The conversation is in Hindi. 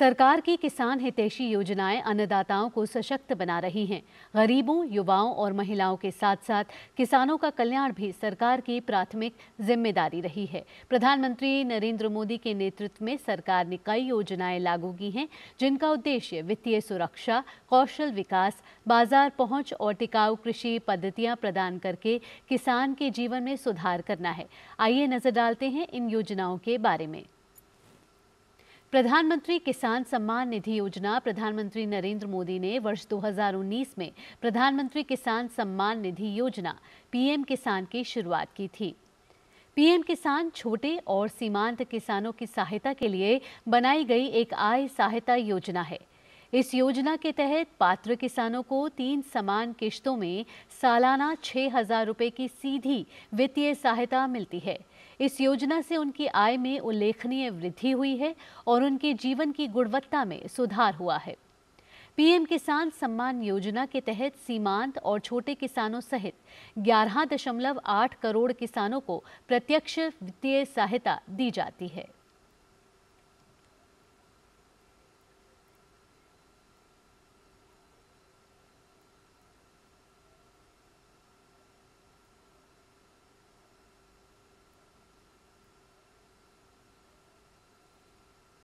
सरकार की किसान हितैषी योजनाएं अन्नदाताओं को सशक्त बना रही हैं गरीबों युवाओं और महिलाओं के साथ साथ किसानों का कल्याण भी सरकार की प्राथमिक जिम्मेदारी रही है प्रधानमंत्री नरेंद्र मोदी के नेतृत्व में सरकार ने कई योजनाएं लागू की हैं जिनका उद्देश्य वित्तीय सुरक्षा कौशल विकास बाजार पहुँच और टिकाऊ कृषि पद्धतियाँ प्रदान करके किसान के जीवन में सुधार करना है आइए नजर डालते हैं इन योजनाओं के बारे में प्रधानमंत्री किसान सम्मान निधि योजना प्रधानमंत्री नरेंद्र मोदी ने वर्ष 2019 में प्रधानमंत्री किसान सम्मान निधि योजना पीएम किसान की शुरुआत की थी पीएम किसान छोटे और सीमांत किसानों की सहायता के लिए बनाई गई एक आय सहायता योजना है इस योजना के तहत पात्र किसानों को तीन समान किश्तों में सालाना छः हजार रुपये की सीधी वित्तीय सहायता मिलती है इस योजना से उनकी आय में उल्लेखनीय वृद्धि हुई है और उनके जीवन की गुणवत्ता में सुधार हुआ है पीएम किसान सम्मान योजना के तहत सीमांत और छोटे किसानों सहित 11.8 करोड़ किसानों को प्रत्यक्ष वित्तीय सहायता दी जाती है